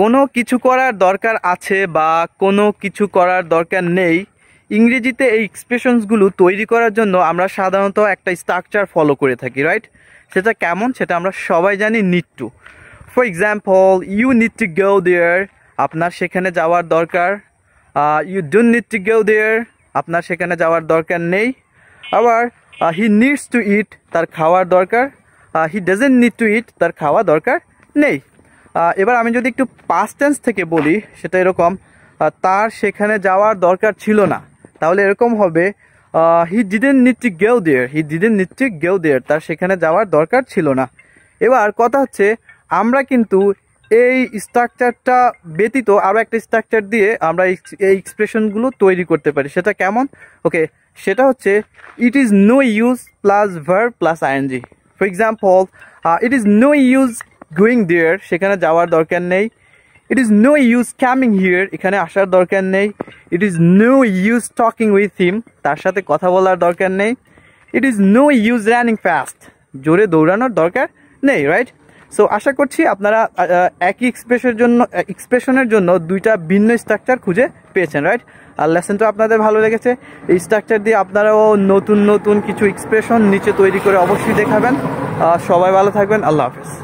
কোনো কিছু করার দরকার আছে বা কোনো কিছু করার দরকার নেই ইংরেজিতে এই এক্সপ্রেশনসগুলো তৈরি করার জন্য আমরা সাধারণত একটা স্ট্রাকচার ফলো করে থাকি রাইট সেটা কেমন সেটা আমরা সবাই জানি need to for example you need to go there আপনার সেখানে যাওয়ার দরকার you don't need to go there আপনার সেখানে যাওয়ার দরকার নেই আবার হি নিডস টু ইট তার খাওয়ার দরকার he doesn't need to eat তার খাওয়া দরকার নেই এবার আমি যদি একটু পাস্ট টেন্স থেকে বলি সেটা এরকম তার সেখানে যাওয়ার দরকার ছিল না তাহলে এরকম হবে he didn't need to go there he didn't need to go there তার সেখানে যাওয়ার দরকার ছিল না এবার কথা হচ্ছে আমরা কিন্তু এই স্ট্রাকচারটা ব্যতীত আরও একটা স্ট্রাকচার দিয়ে আমরা এই এক্সপ্রেশনগুলো তৈরি করতে পারি সেটা কেমন ওকে সেটা হচ্ছে it is no use plus verb plus ING for example it is no use going there সেখানে যাওয়ার দরকার নেই it is no use coming here এখানে আসার দরকার নেই it is no use talking with him তার সাথে কথা বলার দরকার নেই it is no use running fast জোরে দৌড়ানোর দরকার নেই রাইট সো আশা করছি আপনারা একই এক্সপ্রেসের জন্য এক্সপ্রেশনের জন্য দুইটা ভিন্ন স্ট্রাকচার খুঁজে পেয়েছেন রাইট আর লেসেনটা আপনাদের ভালো লেগেছে এই স্ট্রাকচার দিয়ে আপনারাও নতুন নতুন কিছু এক্সপ্রেশন নিচে তৈরি করে অবশ্যই দেখাবেন সবাই ভালো থাকবেন আল্লাহ হাফিজ